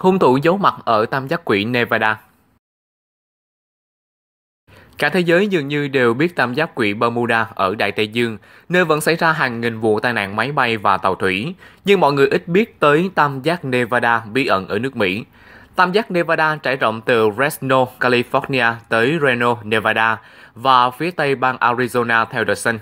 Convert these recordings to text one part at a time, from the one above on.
hung thủ giấu mặt ở tam giác quỷ Nevada. Cả thế giới dường như đều biết tam giác quỷ Bermuda ở Đại Tây Dương, nơi vẫn xảy ra hàng nghìn vụ tai nạn máy bay và tàu thủy, nhưng mọi người ít biết tới tam giác Nevada bí ẩn ở nước Mỹ. Tam giác Nevada trải rộng từ Fresno, California tới Reno, Nevada và phía tây bang Arizona theo The Sun.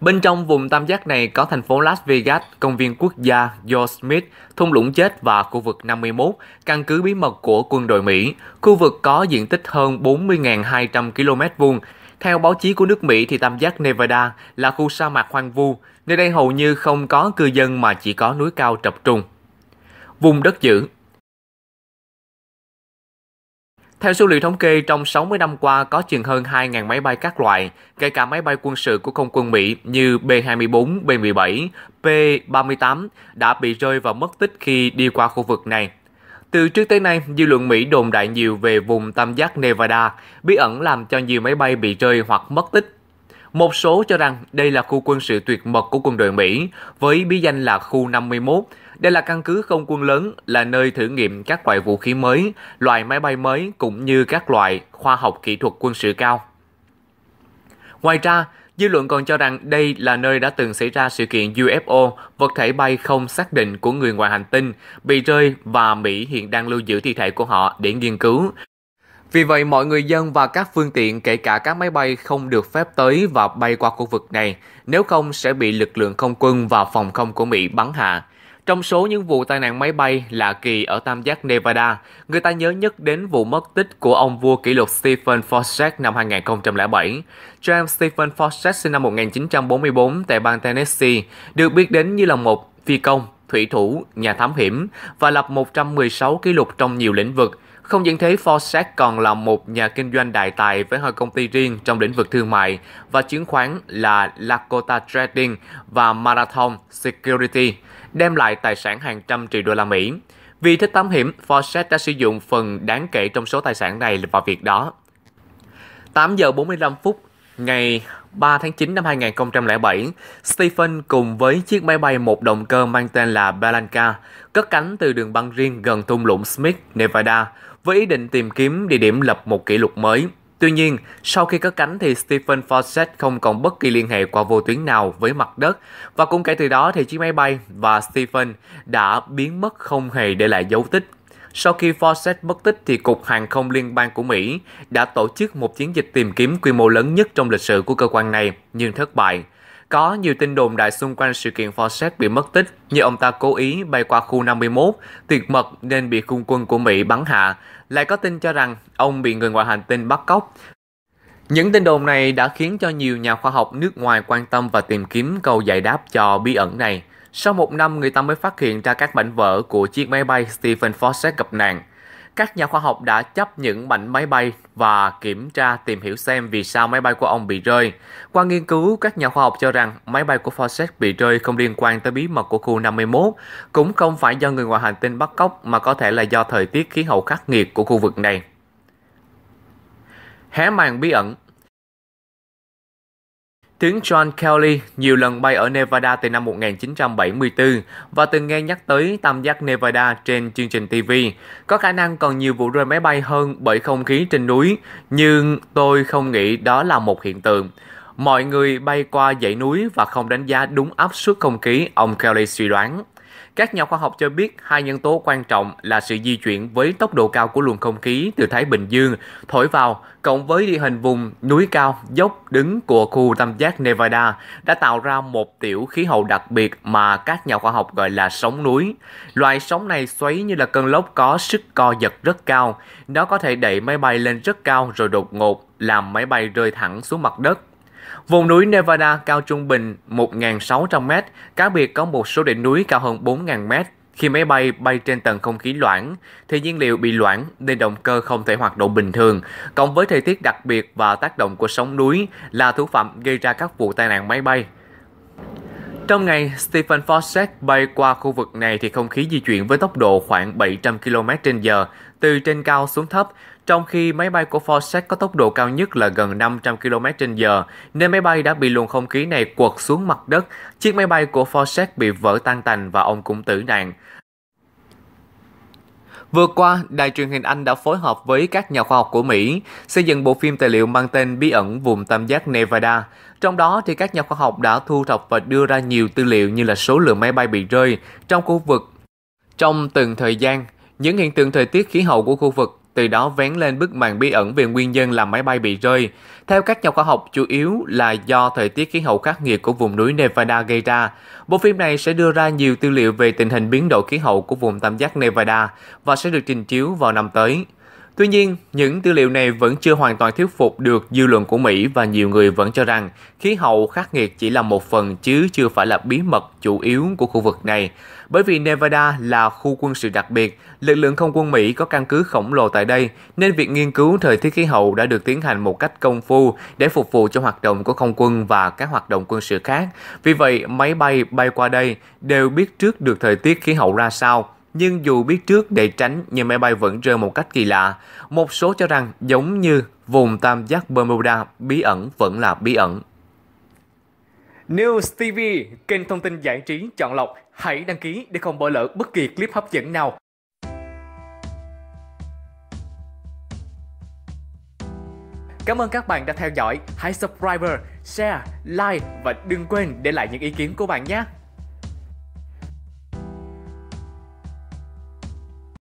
Bên trong vùng tam giác này có thành phố Las Vegas, công viên quốc gia George Smith, thung lũng chết và khu vực 51, căn cứ bí mật của quân đội Mỹ. Khu vực có diện tích hơn 40.200 km vuông. Theo báo chí của nước Mỹ thì tam giác Nevada là khu sa mạc hoang vu, nơi đây hầu như không có cư dân mà chỉ có núi cao trập trùng. Vùng đất giữ theo số liệu thống kê, trong 60 năm qua có chừng hơn 2.000 máy bay các loại, kể cả máy bay quân sự của không quân Mỹ như B-24, B-17, P-38 đã bị rơi và mất tích khi đi qua khu vực này. Từ trước tới nay, dư luận Mỹ đồn đại nhiều về vùng tam giác Nevada, bí ẩn làm cho nhiều máy bay bị rơi hoặc mất tích. Một số cho rằng đây là khu quân sự tuyệt mật của quân đội Mỹ với bí danh là khu 51, đây là căn cứ không quân lớn, là nơi thử nghiệm các loại vũ khí mới, loại máy bay mới cũng như các loại khoa học kỹ thuật quân sự cao. Ngoài ra, dư luận còn cho rằng đây là nơi đã từng xảy ra sự kiện UFO, vật thể bay không xác định của người ngoài hành tinh, bị rơi và Mỹ hiện đang lưu giữ thi thể của họ để nghiên cứu. Vì vậy, mọi người dân và các phương tiện, kể cả các máy bay không được phép tới và bay qua khu vực này, nếu không sẽ bị lực lượng không quân và phòng không của Mỹ bắn hạ. Trong số những vụ tai nạn máy bay lạ kỳ ở tam giác Nevada, người ta nhớ nhất đến vụ mất tích của ông vua kỷ lục Stephen Fawcett năm 2007. James Stephen Fawcett sinh năm 1944 tại bang Tennessee, được biết đến như là một phi công, thủy thủ, nhà thám hiểm và lập 116 kỷ lục trong nhiều lĩnh vực, không những thế, Forsyth còn là một nhà kinh doanh đại tài với hai công ty riêng trong lĩnh vực thương mại và chứng khoán là Lakota Trading và Marathon Security, đem lại tài sản hàng trăm triệu đô la Mỹ. Vì thích tắm hiểm, Forsyth đã sử dụng phần đáng kể trong số tài sản này vào việc đó. 8 giờ 45 phút Ngày 3 tháng 9 năm 2007, Stephen cùng với chiếc máy bay một động cơ mang tên là Balanka cất cánh từ đường băng riêng gần thung lũng Smith, Nevada, với ý định tìm kiếm địa điểm lập một kỷ lục mới. Tuy nhiên, sau khi cất cánh thì Stephen Fawcett không còn bất kỳ liên hệ qua vô tuyến nào với mặt đất và cũng kể từ đó thì chiếc máy bay và Stephen đã biến mất không hề để lại dấu tích sau khi Forset mất tích thì Cục Hàng không Liên bang của Mỹ đã tổ chức một chiến dịch tìm kiếm quy mô lớn nhất trong lịch sử của cơ quan này nhưng thất bại. Có nhiều tin đồn đại xung quanh sự kiện Forset bị mất tích như ông ta cố ý bay qua khu 51, tuyệt mật nên bị không quân của Mỹ bắn hạ. Lại có tin cho rằng ông bị người ngoài hành tinh bắt cóc. Những tin đồn này đã khiến cho nhiều nhà khoa học nước ngoài quan tâm và tìm kiếm câu giải đáp cho bí ẩn này. Sau một năm, người ta mới phát hiện ra các mảnh vỡ của chiếc máy bay Stephen Fawcett gặp nạn. Các nhà khoa học đã chấp những mảnh máy bay và kiểm tra tìm hiểu xem vì sao máy bay của ông bị rơi. Qua nghiên cứu, các nhà khoa học cho rằng máy bay của Fawcett bị rơi không liên quan tới bí mật của khu 51, cũng không phải do người ngoài hành tinh bắt cóc mà có thể là do thời tiết khí hậu khắc nghiệt của khu vực này. Hé màn bí ẩn Tướng John Kelly nhiều lần bay ở Nevada từ năm 1974 và từng nghe nhắc tới tam giác Nevada trên chương trình TV. Có khả năng còn nhiều vụ rơi máy bay hơn bởi không khí trên núi, nhưng tôi không nghĩ đó là một hiện tượng. Mọi người bay qua dãy núi và không đánh giá đúng áp suất không khí, ông Kelly suy đoán. Các nhà khoa học cho biết hai nhân tố quan trọng là sự di chuyển với tốc độ cao của luồng không khí từ Thái Bình Dương thổi vào cộng với địa hình vùng núi cao dốc đứng của khu tam giác Nevada đã tạo ra một tiểu khí hậu đặc biệt mà các nhà khoa học gọi là sóng núi. Loại sóng này xoáy như là cơn lốc có sức co giật rất cao. Nó có thể đẩy máy bay lên rất cao rồi đột ngột làm máy bay rơi thẳng xuống mặt đất Vùng núi Nevada cao trung bình 1.600m, cá biệt có một số đỉnh núi cao hơn 4.000m. Khi máy bay bay trên tầng không khí loãng, thì nhiên liệu bị loãng nên động cơ không thể hoạt động bình thường. Cộng với thời tiết đặc biệt và tác động của sóng núi là thủ phạm gây ra các vụ tai nạn máy bay. Trong ngày, Stephen Fawcett bay qua khu vực này thì không khí di chuyển với tốc độ khoảng 700 km h từ trên cao xuống thấp, trong khi máy bay của Forsett có tốc độ cao nhất là gần 500 km h nên máy bay đã bị luồng không khí này quật xuống mặt đất. Chiếc máy bay của Forsett bị vỡ tan tành và ông cũng tử nạn. Vừa qua, đài truyền hình Anh đã phối hợp với các nhà khoa học của Mỹ xây dựng bộ phim tài liệu mang tên Bí ẩn vùng tam giác Nevada. Trong đó thì các nhà khoa học đã thu thập và đưa ra nhiều tư liệu như là số lượng máy bay bị rơi trong khu vực trong từng thời gian, những hiện tượng thời tiết khí hậu của khu vực từ đó vén lên bức màn bí ẩn về nguyên nhân làm máy bay bị rơi. Theo các nhà khoa học, chủ yếu là do thời tiết khí hậu khắc nghiệt của vùng núi Nevada gây ra. Bộ phim này sẽ đưa ra nhiều tư liệu về tình hình biến đổi khí hậu của vùng tam giác Nevada và sẽ được trình chiếu vào năm tới. Tuy nhiên, những tư liệu này vẫn chưa hoàn toàn thuyết phục được dư luận của Mỹ và nhiều người vẫn cho rằng khí hậu khắc nghiệt chỉ là một phần chứ chưa phải là bí mật chủ yếu của khu vực này. Bởi vì Nevada là khu quân sự đặc biệt, lực lượng không quân Mỹ có căn cứ khổng lồ tại đây, nên việc nghiên cứu thời tiết khí hậu đã được tiến hành một cách công phu để phục vụ cho hoạt động của không quân và các hoạt động quân sự khác. Vì vậy, máy bay bay qua đây đều biết trước được thời tiết khí hậu ra sao nhưng dù biết trước để tránh nhưng máy bay vẫn rơi một cách kỳ lạ. Một số cho rằng giống như vùng tam giác Bermuda, bí ẩn vẫn là bí ẩn. News TV, kênh thông tin giải trí chọn lọc. Hãy đăng ký để không bỏ lỡ bất kỳ clip hấp dẫn nào. Cảm ơn các bạn đã theo dõi. Hãy subscribe, share, like và đừng quên để lại những ý kiến của bạn nhé.